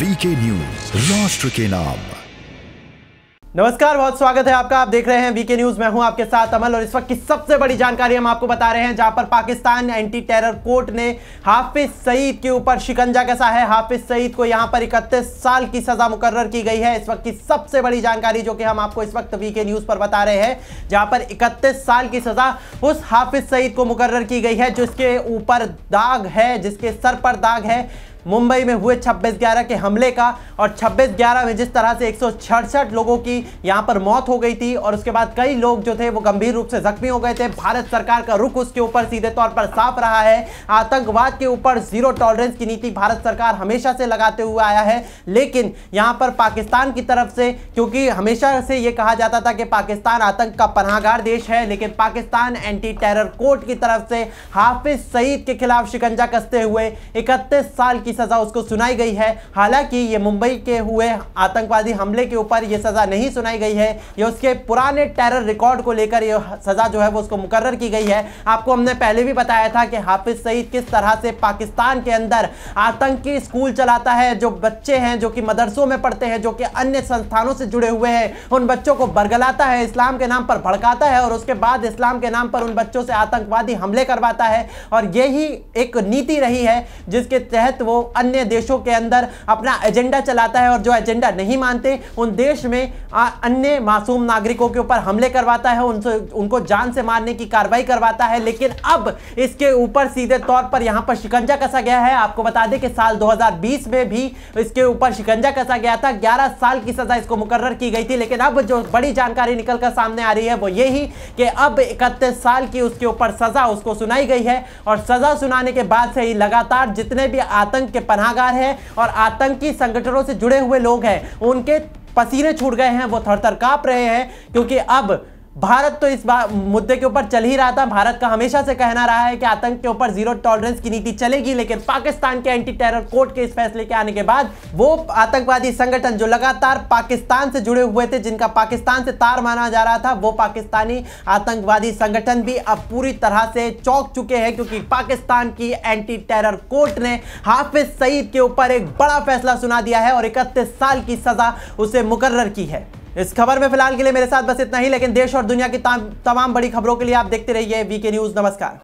VK news राष्ट्र के नाम नमस्कार बहुत स्वागत है आपका आप देख रहे हैं वीके न्यूज मैं हूं आपके साथ अमल और इस वक्त की सबसे बड़ी जानकारी हम आपको बता रहे हैं जहां पर पाकिस्तान एंटी टेरर कोर्ट ने हाफिज सईद के ऊपर शिकंजा कसा है हाफिज सईद को यहां पर इकतीस साल की सजा मुकर्र की गई है इस वक्त की सबसे बड़ी जानकारी जो कि हम आपको इस वक्त वीके न्यूज पर बता रहे हैं जहां पर इकतीस साल की सजा उस हाफिज सईद को मुकर्र की गई है जिसके ऊपर दाग है जिसके सर पर दाग है मुंबई में हुए छब्बीस ग्यारह के हमले का और छब्बीस ग्यारह में जिस तरह से एक लोगों की यहाँ पर मौत हो गई थी और उसके बाद कई लोग जो थे वो गंभीर रूप से जख्मी हो गए थे भारत सरकार का रुख उसके ऊपर सीधे तौर पर साफ रहा है आतंकवाद के ऊपर जीरो टॉलरेंस की नीति भारत सरकार हमेशा से लगाते हुए आया है लेकिन यहाँ पर पाकिस्तान की तरफ से क्योंकि हमेशा से ये कहा जाता था कि पाकिस्तान आतंक का पनाहगार देश है लेकिन पाकिस्तान एंटी टेरर कोर्ट की तरफ से हाफिज सईद के खिलाफ शिकंजा कसते हुए इकतीस साल की सज़ा उसको सुनाई गई है हालांकि ये मुंबई के हुए आतंकवादी हमले के ऊपर ये सज़ा नहीं सुनाई गई है ये उसके पुराने टेरर रिकॉर्ड को लेकर ये सज़ा जो है वो उसको मुकर्र की गई है आपको हमने पहले भी बताया था कि हाफिज़ सईद किस तरह से पाकिस्तान के अंदर आतंकी स्कूल चलाता है जो बच्चे हैं जो कि मदरसों में पढ़ते हैं जो कि अन्य संस्थानों से जुड़े हुए हैं उन बच्चों को बरगलाता है इस्लाम के नाम पर भड़काता है और उसके बाद इस्लाम के नाम पर उन बच्चों से आतंकवादी हमले करवाता है और यही एक नीति रही है जिसके तहत वो अन्य देशों के अंदर अपना एजेंडा चलाता है और जो एजेंडा नहीं मानते उन देश में अन्य मासूम नागरिकों के ऊपर हमले करवाता है उनसे उनको जान से मारने की कार्रवाई करवाता है लेकिन अब इसके ऊपर सीधे तौर पर यहाँ पर शिकंजा कसा गया है आपको बता दें कि साल 2020 में भी इसके ऊपर शिकंजा कसा गया था 11 साल की सजा इसको मुकर्र की गई थी लेकिन अब जो बड़ी जानकारी निकल कर सामने आ रही है वो यही कि अब इकतीस साल की उसके ऊपर सजा उसको सुनाई गई है और सजा सुनाने के बाद से ही लगातार जितने भी आतंक के पनाहगार हैं और आतंकी संगठनों से जुड़े हुए लोग हैं उनके पसीने छूट गए हैं वो थर थर काँप रहे हैं क्योंकि अब भारत तो इस मुद्दे के ऊपर चल ही रहा था भारत का हमेशा से कहना रहा है कि आतंक के ऊपर जीरो टॉलरेंस की नीति चलेगी लेकिन पाकिस्तान के एंटी टेरर कोर्ट के इस फैसले के आने के बाद वो आतंकवादी संगठन जो लगातार पाकिस्तान से जुड़े हुए थे जिनका पाकिस्तान से तार माना जा रहा था वो पाकिस्तानी आतंकवादी संगठन भी अब पूरी तरह से चौंक चुके हैं क्योंकि पाकिस्तान की एंटी टेरर कोर्ट ने हाफिज सईद के ऊपर एक बड़ा फैसला सुना दिया है और इकतीस साल की सजा उसे मुकर्र की है इस खबर में फिलहाल के लिए मेरे साथ बस इतना ही लेकिन देश और दुनिया की तमाम बड़ी खबरों के लिए आप देखते रहिए वीके न्यूज नमस्कार